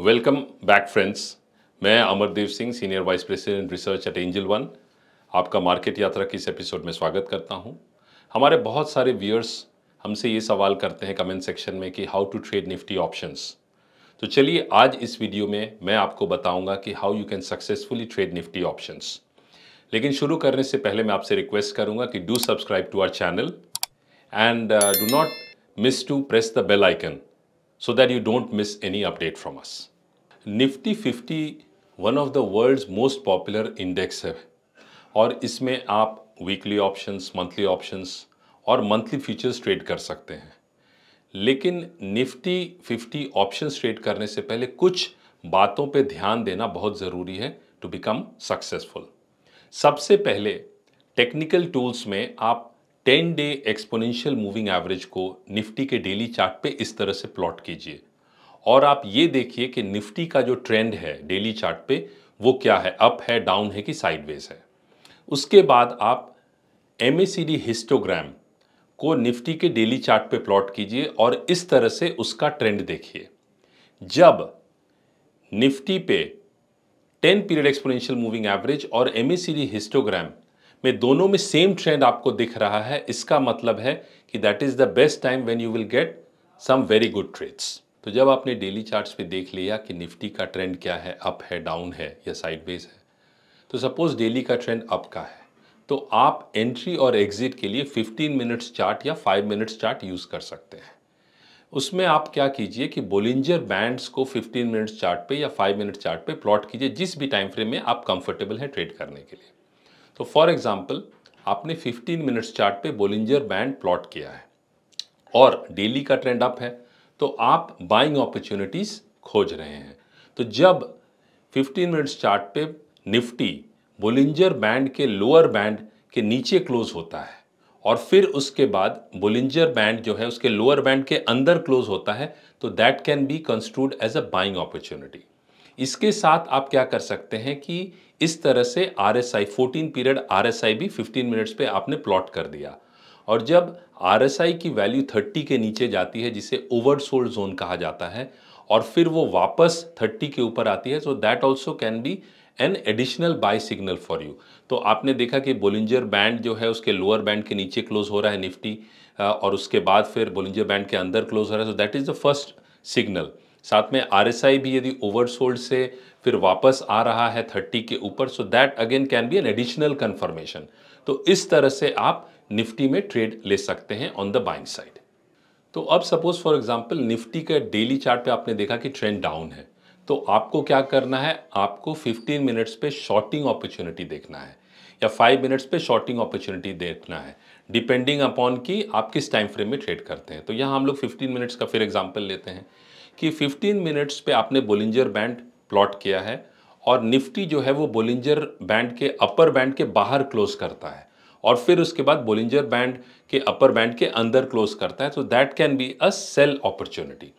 Welcome back friends मैं Amardev Singh senior vice president research at Angel One आपका market यात्रा के इस एपिसोड में स्वागत करता हूं हमारे बहुत सारे व्यूअर्स हमसे ये सवाल करते हैं कमेंट सेक्शन में कि how to trade Nifty options तो चलिए आज इस वीडियो में मैं आपको बताऊंगा कि how you can successfully trade Nifty options लेकिन शुरू करने से पहले मैं आपसे रिक्वेस्ट करूंगा कि do subscribe to our channel and do not miss to press the bell icon so that you don't miss any update from us. Nifty 50 one of the world's most popular index है और इसमें आप weekly options, monthly options और monthly features trade कर सकते हैं लेकिन Nifty 50 options trade करने से पहले कुछ बातों पे ध्यान देना बहुत ज़रूरी है टू बिकम सक्सेसफुल सबसे पहले टेक्निकल टूल्स में आप ten day exponential moving average को निफ्टी के डेली चार्ट पे इस तरह से प्लॉट कीजिए और आप ये देखिए कि निफ्टी का जो ट्रेंड है डेली चार्ट पे वो क्या है अप है डाउन है कि साइडवेज है उसके बाद आप एम हिस्टोग्राम को निफ्टी के डेली चार्ट पे प्लॉट कीजिए और इस तरह से उसका ट्रेंड देखिए जब निफ्टी पे 10 पीरियड एक्सपोनेंशियल मूविंग एवरेज और एम हिस्टोग्राम में दोनों में सेम ट्रेंड आपको दिख रहा है इसका मतलब है कि that is the best time when you will get some very good trades तो जब आपने डेली चार्ट्स पे देख लिया कि निफ्टी का ट्रेंड क्या है अप है डाउन है या साइडवेज है तो सपोज़ डेली का ट्रेंड अप का है तो आप एंट्री और एग्ज़िट के लिए 15 मिनट्स चार्ट या 5 मिनट्स चार्ट यूज़ कर सकते हैं उसमें आप क्या कीजिए कि बोलिंजर बैंड्स को 15 मिनट्स चार्ट पे या 5 मिनट चार्ट पे प्लॉट कीजिए जिस भी टाइम फ्रेम में आप कंफर्टेबल हैं ट्रेड करने के लिए तो फॉर एग्ज़ाम्पल आपने 15 मिनट्स चार्ट पे बोलिंजर बैंड प्लॉट किया है और डेली का ट्रेंड अप है तो आप बाइंग अपॉर्चुनिटीज़ खोज रहे हैं तो जब 15 मिनट्स चार्ट पे निफ्टी बोलिंजर बैंड के लोअर बैंड के नीचे क्लोज होता है और फिर उसके बाद बोलिंजर बैंड जो है उसके लोअर बैंड के अंदर क्लोज होता है तो that can be construed as a buying opportunity इसके साथ आप क्या कर सकते हैं कि इस तरह से R S I fourteen period R S I भी फिफ्टीन मिनट्स पे आपने प्लॉट कर दिया और जब आर एस आई की वैल्यू थर्टी के नीचे जाती है जिसे ओवरसोल्ड जोन कहा जाता है और फिर वो वापस थर्टी के ऊपर आती है so that also can be an additional buy signal for you तो आपने देखा कि बोलिंजर बैंड जो है उसके लोअर बैंड के नीचे क्लोज हो रहा है निफ्टी और उसके बाद फिर बोलिंजर बैंड के अंदर क्लोज हो रहा है so that is the first signal साथ में आर भी यदि ओवरसोल्ड से फिर वापस आ रहा है थर्टी के ऊपर so that again can be an additional confirmation तो इस तरह से आप निफ्टी में ट्रेड ले सकते हैं ऑन द बाइंग साइड तो अब सपोज फॉर एग्जाम्पल निफ्टी का डेली चार्ट पे आपने देखा कि ट्रेंड डाउन है तो आपको क्या करना है आपको 15 मिनट्स पे शॉर्टिंग अपॉर्चुनिटी देखना है या 5 मिनट्स पे शॉर्टिंग अपॉर्चुनिटी देखना है डिपेंडिंग अपॉन कि आप किस टाइम फ्रेम में ट्रेड करते हैं तो यहाँ हम लोग 15 मिनट्स का फिर एग्जाम्पल लेते हैं कि 15 मिनट्स पे आपने बोलिंजर बैंड प्लॉट किया है और निफ्टी जो है वो बोलिंजर बैंड के अपर बैंड के बाहर क्लोज करता है और फिर उसके बाद बोलिंजर बैंड के अपर बैंड के अंदर क्लोज करता है तो that can be a sell opportunity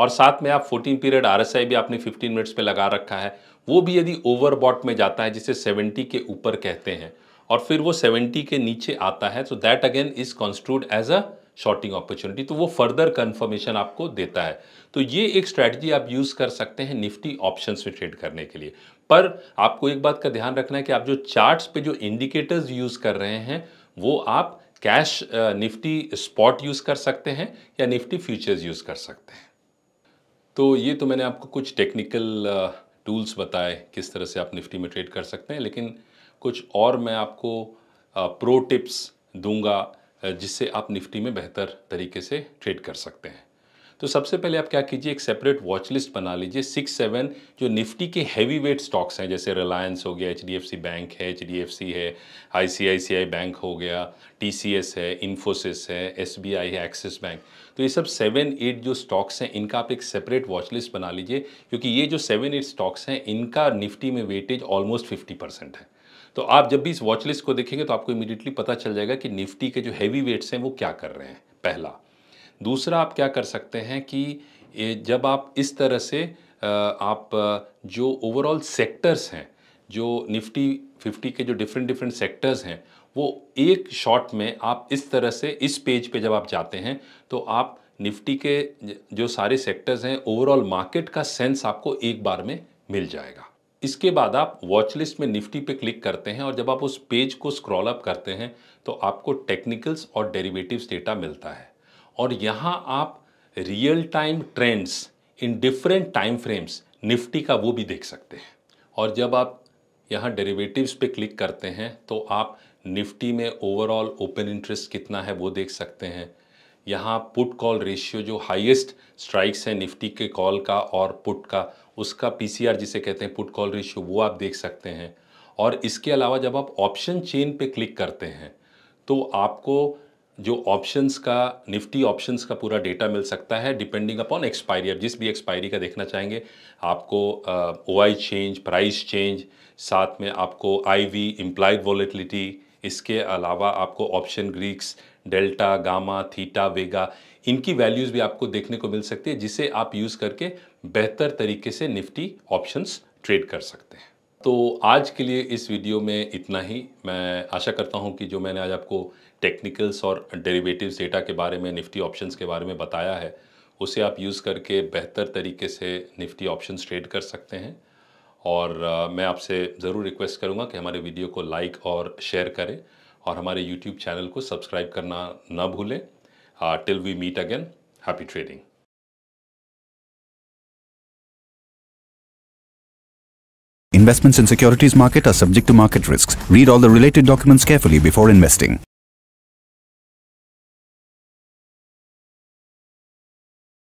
और साथ में आप 14 पीरियड आर भी आपने 15 मिनट्स पे लगा रखा है वो भी यदि ओवरबॉट में जाता है जिसे 70 के ऊपर कहते हैं और फिर वो 70 के नीचे आता है तो that again is construed as a shorting opportunity तो वो फर्दर कन्फर्मेशन आपको देता है तो ये एक स्ट्रैटेजी आप यूज़ कर सकते हैं निफ्टी ऑप्शंस में ट्रेड करने के लिए पर आपको एक बात का ध्यान रखना है कि आप जो चार्ट्स पे जो इंडिकेटर्स यूज़ कर रहे हैं वो आप कैश निफ्टी स्पॉट यूज़ कर सकते हैं या निफ्टी फ्यूचर्स यूज़ कर सकते हैं तो ये तो मैंने आपको कुछ टेक्निकल टूल्स बताए किस तरह से आप निफ्टी में ट्रेड कर सकते हैं लेकिन कुछ और मैं आपको प्रो टिप्स दूंगा जिससे आप निफ्टी में बेहतर तरीके से ट्रेड कर सकते हैं तो सबसे पहले आप क्या कीजिए एक सेपरेट वॉच लिस्ट बना लीजिए सिक्स सेवन जो निफ्टी के हैवी वेट स्टॉक्स हैं जैसे रिलायंस हो गया एच बैंक है एच है आई बैंक हो गया टी है इन्फोसिस है एस है एक्सिस बैंक तो ये सब सेवन एट जो स्टॉक्स हैं इनका आप एक सेपरेट वॉच लिस्ट बना लीजिए क्योंकि ये जो सेवन एट स्टॉक्स हैं इनका निफ्टी में वेटेज ऑलमोस्ट फिफ्टी परसेंट है तो आप जब भी इस वॉच लिस्ट को देखेंगे तो आपको इमीडिएटली पता चल जाएगा कि निफ्टी के जो हैवी वेट्स हैं वो क्या कर रहे हैं पहला दूसरा आप क्या कर सकते हैं कि जब आप इस तरह से आप जो ओवरऑल सेक्टर्स हैं जो निफ्टी फिफ्टी के जो डिफरेंट डिफरेंट सेक्टर्स हैं वो एक शॉट में आप इस तरह से इस पेज पे जब आप जाते हैं तो आप निफ्टी के जो सारे सेक्टर्स हैं ओवरऑल मार्केट का सेंस आपको एक बार में मिल जाएगा इसके बाद आप वॉच लिस्ट में निफ्टी पे क्लिक करते हैं और जब आप उस पेज को स्क्रॉल अप करते हैं तो आपको टेक्निकल्स और डेरिवेटिव्स डेटा मिलता है और यहाँ आप real time trends in different time frames Nifty का वो भी देख सकते हैं और जब आप यहाँ डेरिवेटिव्स पे क्लिक करते हैं तो आप निफ्टी में ओवरऑल ओपन इंटरेस्ट कितना है वो देख सकते हैं यहाँ पुट कॉल रेशियो जो हाईएस्ट स्ट्राइक्स है निफ्टी के कॉल का और पुट का उसका पीसीआर जिसे कहते हैं पुट कॉल रेशियो वो आप देख सकते हैं और इसके अलावा जब आप ऑप्शन चेन पे क्लिक करते हैं तो आपको जो ऑप्शंस का निफ्टी ऑप्शंस का पूरा डेटा मिल सकता है डिपेंडिंग अपॉन एक्सपायरी आप जिस भी एक्सपायरी का देखना चाहेंगे आपको O I change price change साथ में आपको आई वी इम्प्लाइड वॉलेटिलिटी इसके अलावा आपको option Greeks delta gamma theta vega इनकी वैल्यूज़ भी आपको देखने को मिल सकती है जिसे आप यूज़ करके बेहतर तरीके से निफ्टी ऑप्शंस ट्रेड कर सकते हैं तो आज के लिए इस वीडियो में इतना ही मैं आशा करता हूं कि जो मैंने आज आपको टेक्निकल्स और डेरिवेटिव्स डेटा के बारे में निफ्टी ऑप्शंस के बारे में बताया है उसे आप यूज़ करके बेहतर तरीके से निफ्टी ऑप्शंस ट्रेड कर सकते हैं और मैं आपसे ज़रूर रिक्वेस्ट करूँगा कि हमारे वीडियो को लाइक और शेयर करें और हमारे यूट्यूब चैनल को सब्सक्राइब करना ना भूलें till we meet again happy trading Investments in securities market are subject to market risks. Read all the related documents carefully before investing.